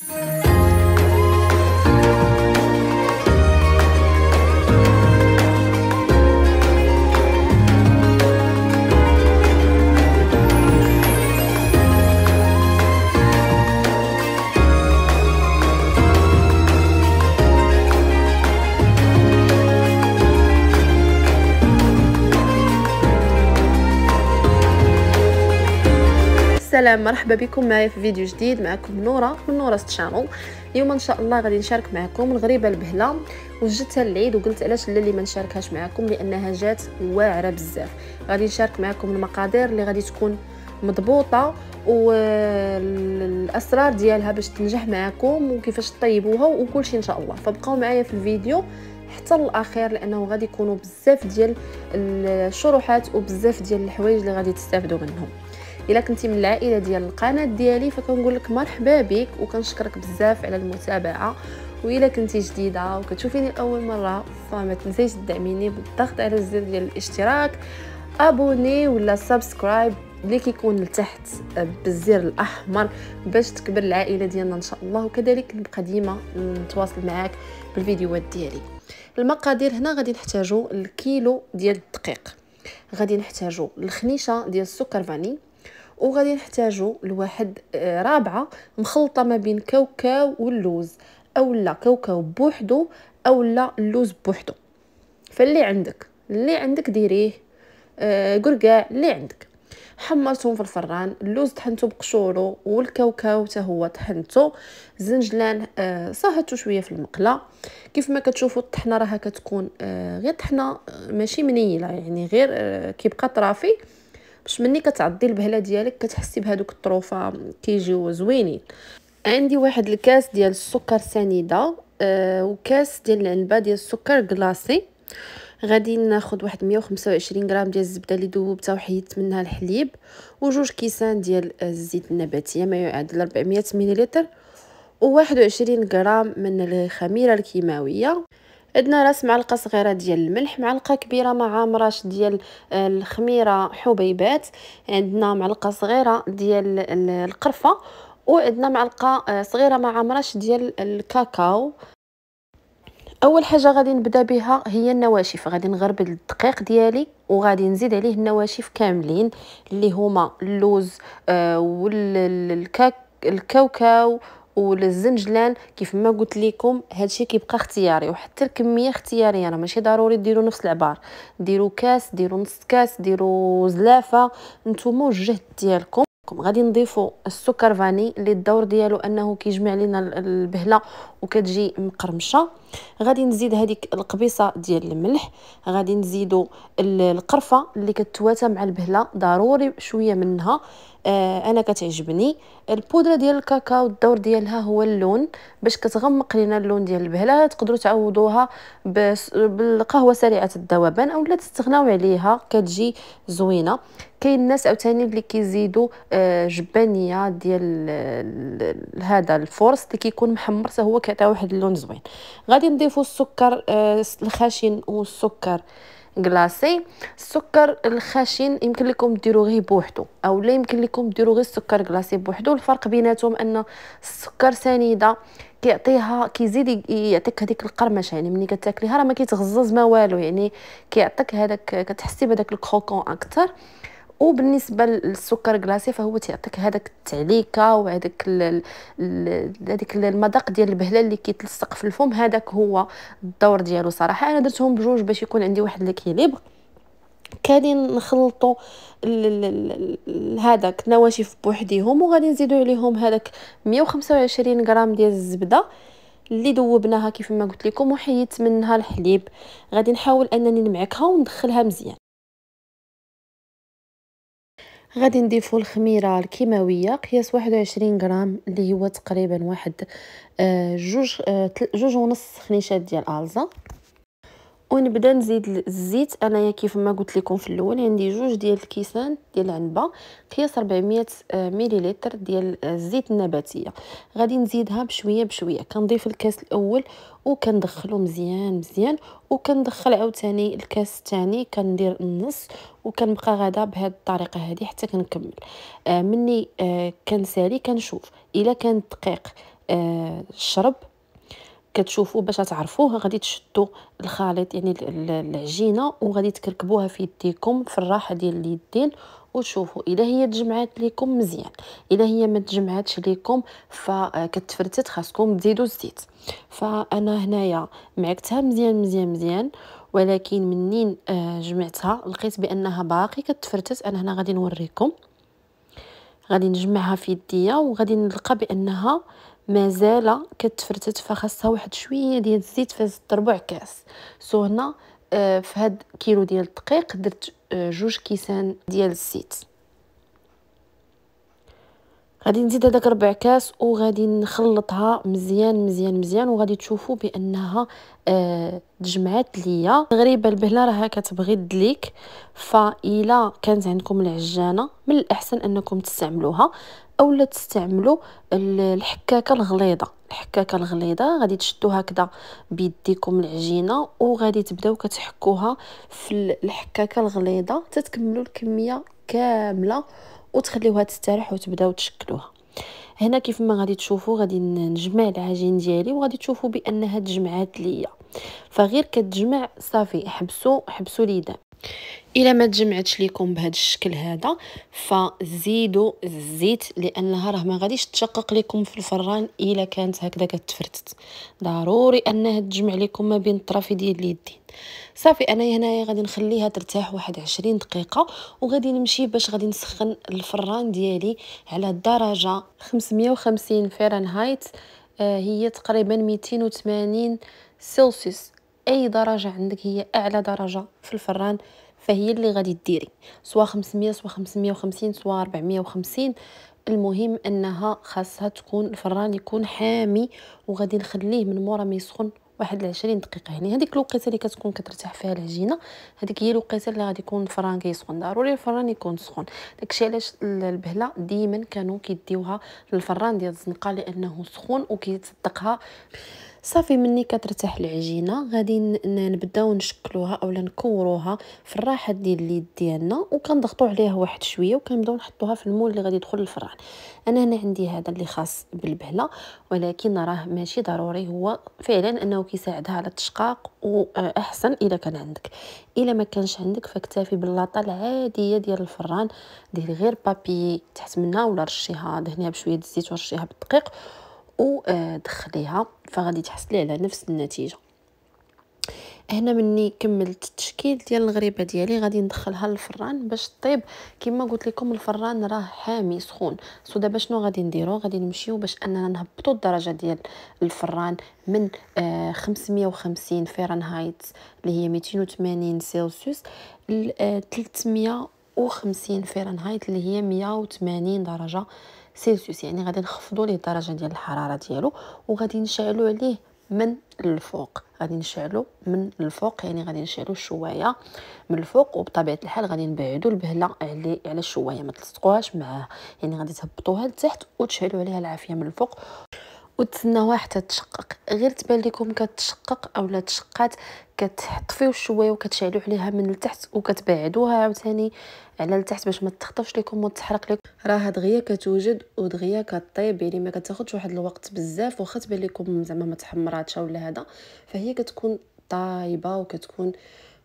Thank you. السلام مرحبا بكم معايا في فيديو جديد معكم نوره من نوره شانل اليوم ان شاء الله غادي نشارك معكم الغريبه البهله وجدتها العيد وقلت علاش لا اللي ما نشاركهاش معكم لانها جات واعره بزاف غادي نشارك معكم المقادير اللي غادي تكون مضبوطه والاسرار ديالها باش تنجح معكم وكيفاش طيبوها وكل شيء ان شاء الله فبقاو معايا في الفيديو حتى الاخير لانه غادي يكونوا بزاف ديال الشروحات وبزاف ديال الحوايج اللي غادي تستافدوا منهم الا كنتي من العائله ديال القناه ديالي فكنقول لك مرحبا بك وكنشكرك بزاف على المتابعه والا كنتي جديده وكتشوفيني أول مره فما تنسيش تدعميني بالضغط على الزر ديال الاشتراك ابوني ولا سبسكرايب اللي كيكون لتحت بالزر الاحمر باش تكبر العائله ديالنا ان شاء الله وكذلك نبقى ديما نتواصل معاك بالفيديوهات ديالي المقادير هنا غادي نحتاجو الكيلو ديال الدقيق غادي نحتاجو الخنيشه ديال السكر فاني وغادي نحتاجو لواحد آه، رابعه مخلطه ما بين كاوكاو واللوز اولا كاوكاو بوحدو اولا اللوز بوحدو فاللي عندك اللي عندك ديريه آه اللي عندك حمرتهم في الفران اللوز طحنتو بقشورو والكاوكاو حتى هو طحنتو الزنجلان آه صهدتو شويه في المقله كيف ما كتشوفوا الطحنه راها كتكون آه غير طحنه آه، ماشي منيله يعني غير آه كيبقى طرافي باش ملي كتعضي البهله ديالك كتحسي بهذوك الطروفه كيجيو زوينين عندي واحد الكاس ديال السكر سنيده أه وكاس ديال العلبه ديال السكر كلاصي غادي ناخد واحد 125 غرام ديال الزبده اللي ذوبتها وحيدت منها الحليب وجوج كيسان ديال الزيت النباتيه ما يعادل 400 ملل و21 غرام من الخميره الكيماويه عندنا راس معلقه صغيره ديال الملح معلقه كبيره مع مراش ديال آه، الخميره حبيبات عندنا معلقه صغيره ديال القرفه وعندنا معلقه آه، صغيره مع مراش ديال الكاكاو اول حاجه غادي نبدا بها هي النواشف غادي نغربل الدقيق ديالي وغادي نزيد عليه النواشف كاملين اللي هما اللوز آه والكاكاو وللزنجلان كيف ما قلت لكم الشيء كيبقى اختياري وحتى الكميه اختياريه راه ماشي ضروري ديروا نفس العبار ديروا كاس ديروا نص كاس ديروا زلافه نتوما الجهد ديالكم غادي نضيفوا السكر فاني اللي الدور ديالو انه كيجمع لينا البهله وكتجي مقرمشه غادي نزيد هذيك القبيصه ديال الملح غادي نزيدوا القرفه اللي كتواتى مع البهله ضروري شويه منها آه انا كتعجبني البودره ديال الكاكاو الدور ديالها هو اللون باش كتغمق لينا اللون ديال البهله تقدروا تعوضوها بالقهوه سريعه الذوبان اولا تستغناو عليها كتجي زوينه كاين الناس عاوتاني اللي كيزيدوا آه، جبانيه ديال آه، هذا الفورس اللي كيكون محمر حتى هو كيعطي واحد اللون زوين غادي نضيفوا السكر آه، الخشن والسكر كلاصي السكر الخشن يمكن لكم ديروا غير بوحدو او لا يمكن لكم ديروا غير السكر كلاصي بوحدو الفرق بيناتهم ان السكر سنيده كيعطيها كيزيد يعطيك هذيك القرمشه يعني ملي كتاكليها راه ما كيتغزز ما والو يعني كيعطيك هذاك كتحسي بهذاك الكروكون اكثر وبالنسبه للسكر كلاصي فهو تيعطيك هذاك التعليكه وهذاك هذيك المذاق ديال البهله اللي كيتلصق في الفم هذاك هو الدور ديالو صراحه انا درتهم بجوج باش يكون عندي واحد ليكيليب كادي نخلطوا هذاك النواشف بوحديهم وغادي نزيدو عليهم هذاك 125 غرام ديال الزبده اللي دوبناها كيف ما قلت لكم وحيدت منها الحليب غادي نحاول انني نمعكها وندخلها مزيان غادي نضيفو الخميره الكيماويه قياس 21 غرام اللي هو تقريبا واحد آه، جوج آه، جوج ونص خنيشات ديال الزا ونبدا نزيد الزيت انايا كيف ما قلت لكم في الاول عندي جوج ديال الكيسان ديال العنبه قياس 400 آه، مليلتر ديال آه، الزيت النباتيه غادي نزيدها بشويه بشويه كنضيف الكاس الاول وكندخلو مزيان مزيان وكندخل عاوتاني الكاس الثاني كندير النص وكنبقى غادا بهذه الطريقه هذه حتى كنكمل آه مني آه كنسالي كنشوف الا كان دقيق آه الشرب كتشوفوا باش تعرفوه غادي تشدوا الخليط يعني العجينه وغادي تكركبوها في يديكم في الراحه ديال اليدين وتشوفوا الا هي تجمعات ليكم مزيان الا هي ما تجمعاتش لكم فكتفرتت خاصكم تزيدوا الزيت فانا هنايا معكتها مزيان مزيان مزيان ولكن منين آه، جمعتها لقيت بانها باقي كتفرتت انا هنا غادي نوريكم غادي نجمعها في يديا وغادي نلقى بانها مازال كتفرتت فخاصها واحد شويه ديال الزيت فاز ربع كاس سو هنا آه، في هاد كيلو ديال الدقيق درت آه، جوج كيسان ديال الزيت غادي نزيد هذاك ربع كاس وغادي نخلطها مزيان مزيان مزيان وغادي تشوفوا بانها أه تجمعات ليا تقريبا البهله راها كتبغي دليك فإلا كانت عندكم العجانه من الاحسن انكم تستعملوها اولا تستعملوا الحكاكه الغليظه الحكاكه الغليظه غادي تشدوا هكذا بيديكم العجينه وغادي تبداو كتحكوها في الحكاكه الغليظه حتى تكملوا الكميه كامله وتخليوها تستريح وتبداو تشكلوها هنا كيف ما غادي تشوفوا غادي نجمع العجين ديالي وغادي تشوفوا بانها تجمعات ليا فغير كتجمع صافي حبسوا حبسوا اليدان الا ما تجمعتش ليكم بهذا الشكل هذا فزيدوا الزيت لانها راه ما غاديش تشقق لكم في الفران الا كانت هكذا كتفرتت ضروري انها تجمع لكم ما بين الطرافي ديال اليدين صافي انا هنايا غادي نخليها ترتاح واحد 20 دقيقه وغادي نمشي باش غادي نسخن الفران ديالي على الدرجه 550 فهرنهايت هي تقريبا 280 سلسيوس اي درجه عندك هي اعلى درجه في الفران فهي اللي غادي ديري سواء 500 سواء 550 سواء 450 المهم انها خاصها تكون الفران يكون حامي وغادي نخليه من مورا ما يسخن واحد العشرين دقيقه يعني هذيك الوقيته اللي كتكون كترتاح فيها العجينه هذيك هي الوقيته اللي غادي يكون الفران كيسخن ضروري الفران يكون سخون داكشي علاش البهله ديما كانوا كيديوها للفران ديال الزنقه لانه سخون وكيتدقها صافي مني كترتاح العجينه غادي نبداو نشكلوها اولا نكوروها في الراحه ديال اليد ديالنا وكنضغطوا عليها واحد شويه وكنبداو نحطوها في المول اللي غادي يدخل الفران انا هنا عندي هذا اللي خاص بالبهله ولكن راه ماشي ضروري هو فعلا انه كيساعدها على التشقاق واحسن اذا كان عندك الا ما كانش عندك فاكتفي باللاطه العاديه ديال الفران دير غير بابي تحت منها ولا رشيها دهنيها بشويه الزيت ورشيها بالدقيق ودخليها آه، فغادي تحصلي على نفس النتيجه هنا مني كملت التشكيل ديال الغريبه ديالي غادي ندخلها للفران باش طيب كما قلت لكم الفران راه حامي سخون سو دابا شنو غادي نديرو غادي نمشيو باش اننا نهبطو الدرجه ديال الفران من آه 550 فرنهايت اللي هي 280 سيلسيوس ل 350 آه، فرنهايت اللي هي 180 درجه سيلسيوس يعني غادي نخفضوا ليه الدرجه ديال الحراره ديالو وغادي نشعلوا عليه من الفوق غادي نشعلو من الفوق يعني غادي نشعلو الشوايه من الفوق وبطبيعه الحال غادي نبعدو البهله على على الشوايه ما تلصقوهاش معاه يعني غادي تهبطوها لتحت وتشعلو عليها العافيه من الفوق وتسنى واحد تشقق غير تبان لكم كتشقق او لا تشقات كتحطفيو شويه وكتشعلو عليها من التحت وكتبعدوها عاوتاني على التحت باش ما تخطفش لكم وتحرق لكم راه دغيا كتوجد ودغيا كطيب يعني ما كتاخذش واحد الوقت بزاف واخا تبان لكم زعما ما تحمراتش ولا هذا فهي كتكون طايبه وكتكون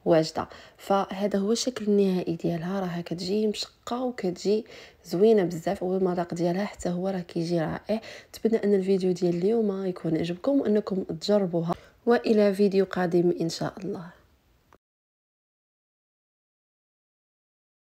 واجده فهذا هو الشكل النهائي ديالها راه كتجي مشقه وكتجي زوينه بزاف والمذاق ديالها حتى هو راه كيجي رائع نتمنى ان الفيديو ديال اليوم يكون عجبكم وانكم تجربوها والى فيديو قادم ان شاء الله